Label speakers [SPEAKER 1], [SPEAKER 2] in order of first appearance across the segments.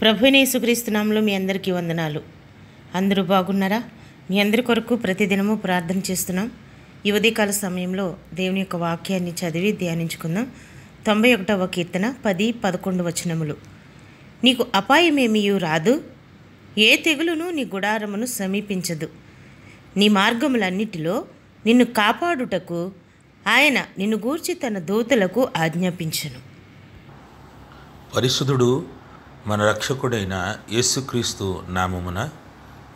[SPEAKER 1] ప్రభునేసుక్రీస్తునాంలో మీ అందరికీ వందనాలు అందరూ బాగున్నారా మీ అందరి కొరకు ప్రతిదినము ప్రార్థన చేస్తున్నాం ఈ కాల సమయంలో దేవుని యొక్క వాక్యాన్ని చదివి ధ్యానించుకుందాం తొంభై ఒకటవ కీర్తన పది పదకొండు వచనములు నీకు అపాయమేమియూ రాదు ఏ తెగులును నీ గుడారమును సమీపించదు నీ మార్గములన్నిటిలో నిన్ను కాపాడుటకు ఆయన నిన్ను గూర్చి తన దూతలకు ఆజ్ఞాపించను
[SPEAKER 2] పరిశుధుడు మన రక్షకుడైన యేసుక్రీస్తు నామమున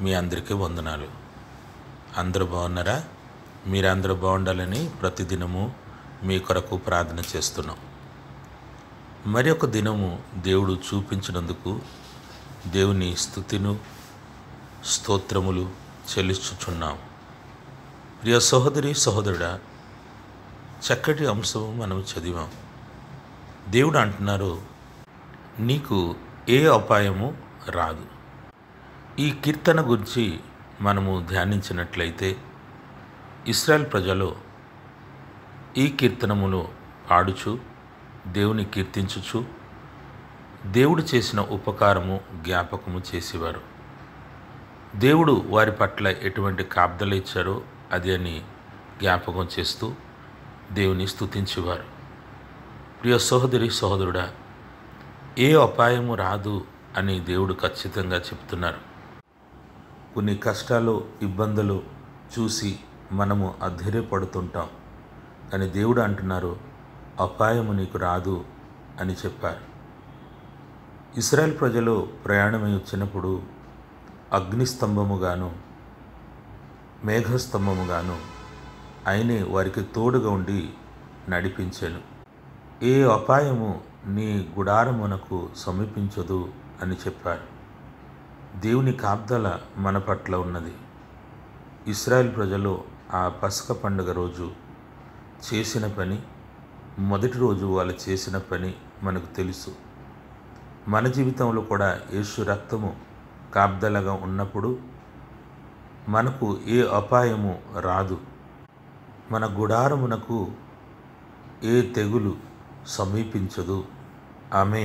[SPEAKER 2] మీ అందరికీ వందనాలు అందరూ బాగున్నారా మీరందరూ బాగుండాలని ప్రతిదినము మీ కొరకు ప్రార్థన చేస్తున్నాం మరి ఒక దినము దేవుడు చూపించినందుకు దేవుని స్థుతిను స్తోత్రములు చెల్లించుచున్నాం ప్రియ సహోదరి సహోదరుడ చక్కటి అంశము మనం చదివాం దేవుడు అంటున్నారు నీకు ఏ అపాయము రాదు ఈ కీర్తన గురించి మనము ధ్యానించినట్లయితే ఇస్రాయల్ ప్రజలు ఈ కీర్తనమును పాడుచు దేవుని కీర్తించుచు దేవుడు చేసిన ఉపకారము జ్ఞాపకము చేసేవారు దేవుడు వారి పట్ల ఎటువంటి కాబ్దలు ఇచ్చారో అది అని జ్ఞాపకం చేస్తూ దేవుని స్థుతించేవారు ప్రియ సహోదరి సహోదరుడా ఏ అపాయము రాదు అని దేవుడు ఖచ్చితంగా చెప్తున్నారు కొన్ని కష్టాలు ఇబ్బందులు చూసి మనము అధైర్యపడుతుంటాం కానీ దేవుడు అంటున్నారు అపాయము నీకు రాదు అని చెప్పారు ఇస్రాయల్ ప్రజలు ప్రయాణమై వచ్చినప్పుడు అగ్నిస్తంభముగాను మేఘస్తంభముగాను ఆయనే వారికి తోడుగా ఉండి నడిపించాను ఏ అపాయము నీ గుడారమునకు సమీపించదు అని చెప్పాడు దేవుని కాబ్దల మన పట్ల ఉన్నది ఇస్రాయల్ ప్రజలు ఆ పసక పండుగ రోజు చేసిన పని మొదటి రోజు వాళ్ళు చేసిన పని మనకు తెలుసు మన జీవితంలో కూడా యేసు రక్తము కాబ్దలగా ఉన్నప్పుడు మనకు ఏ అపాయము రాదు మన గుడారమునకు ఏ తెగులు సమీపించదు ఆమె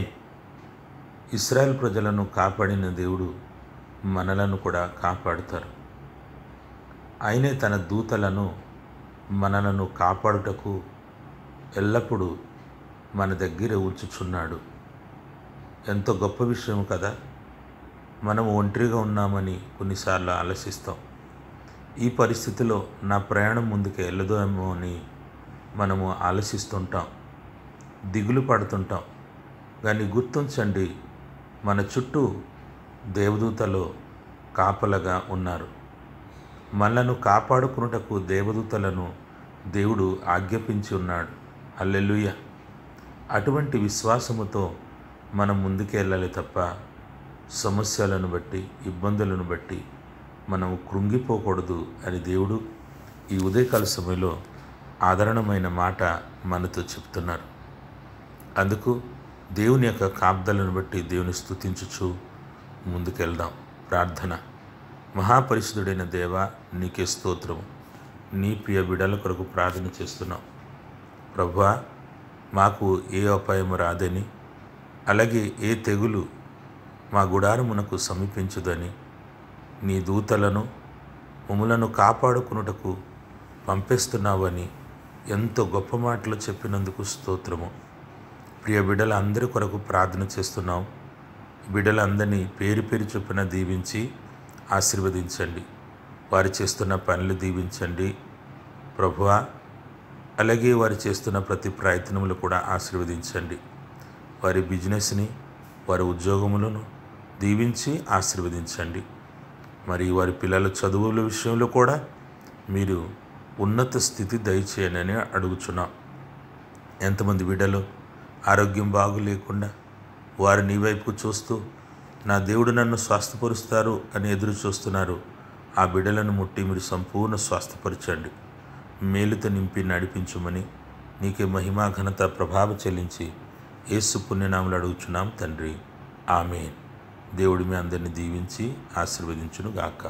[SPEAKER 2] ఇస్రాయల్ ప్రజలను కాపాడిన దేవుడు మనలను కూడా కాపాడుతారు ఆయనే తన దూతలను మనలను కాపాడుటకు ఎల్లప్పుడూ మన దగ్గర ఉంచుచున్నాడు ఎంతో గొప్ప విషయం కదా మనం ఒంటరిగా ఉన్నామని కొన్నిసార్లు ఆలోచిస్తాం ఈ పరిస్థితిలో నా ప్రయాణం ముందుకు ఏమో అని మనము ఆలోచిస్తుంటాం దిగులు పడుతుంటాం కానీ గుర్తుంచండి మన చుట్టూ దేవదూతలు కాపలగా ఉన్నారు మనలను కాపాడుకున్నటకు దేవదూతలను దేవుడు ఆజ్ఞాపించి ఉన్నాడు అల్లెలుయ్య అటువంటి విశ్వాసముతో మనం ముందుకెళ్ళాలి తప్ప సమస్యలను బట్టి ఇబ్బందులను బట్టి మనం కృంగిపోకూడదు అని దేవుడు ఈ ఉదయకాల సమయంలో ఆదరణమైన మాట మనతో చెప్తున్నారు అందుకు దేవుని యొక్క కాబ్దలను బట్టి దేవుని స్థుతించుచు ముందుకెళ్దాం ప్రార్థన మహాపరిశుద్ధుడైన దేవ నీకే స్తోత్రం నీ ప్రియ బిడల కొరకు ప్రార్థన చేస్తున్నాం ప్రభా మాకు ఏ అపాయం రాదని అలాగే ఏ తెగులు మా గుడారమునకు సమీపించుదని నీ దూతలను మమ్మలను కాపాడుకున్నటకు పంపిస్తున్నావని ఎంతో గొప్ప మాటలు చెప్పినందుకు స్తోత్రము ప్రియ బిడ్డలందరి కొరకు ప్రార్థన చేస్తున్నాం బిడ్డలందరినీ పేరు పేరు చొప్పున దీవించి ఆశీర్వదించండి వారు చేస్తున్న పనులు దీవించండి ప్రభువా అలాగే వారు చేస్తున్న ప్రతి ప్రయత్నములు కూడా ఆశీర్వదించండి వారి బిజినెస్ని వారి ఉద్యోగములను దీవించి ఆశీర్వదించండి మరి వారి పిల్లల చదువుల విషయంలో కూడా మీరు ఉన్నత స్థితి దయచేయనని అడుగుచున్నాం ఎంతమంది బిడ్డలు ఆరోగ్యం బాగులేకుండా వారు నీ వైపు చూస్తూ నా దేవుడు నన్ను స్వస్థపరుస్తారు అని ఎదురు చూస్తున్నారు ఆ బిడ్డలను ముట్టి మీరు సంపూర్ణ స్వస్థపరచండి మేలుతో నింపి నడిపించుమని నీకే మహిమా ఘనత ప్రభావ చెల్లించి ఏసు పుణ్యనాములు అడుగుచున్నాం తండ్రి ఆమె దేవుడి మీ అందరిని దీవించి ఆశీర్వదించును గాక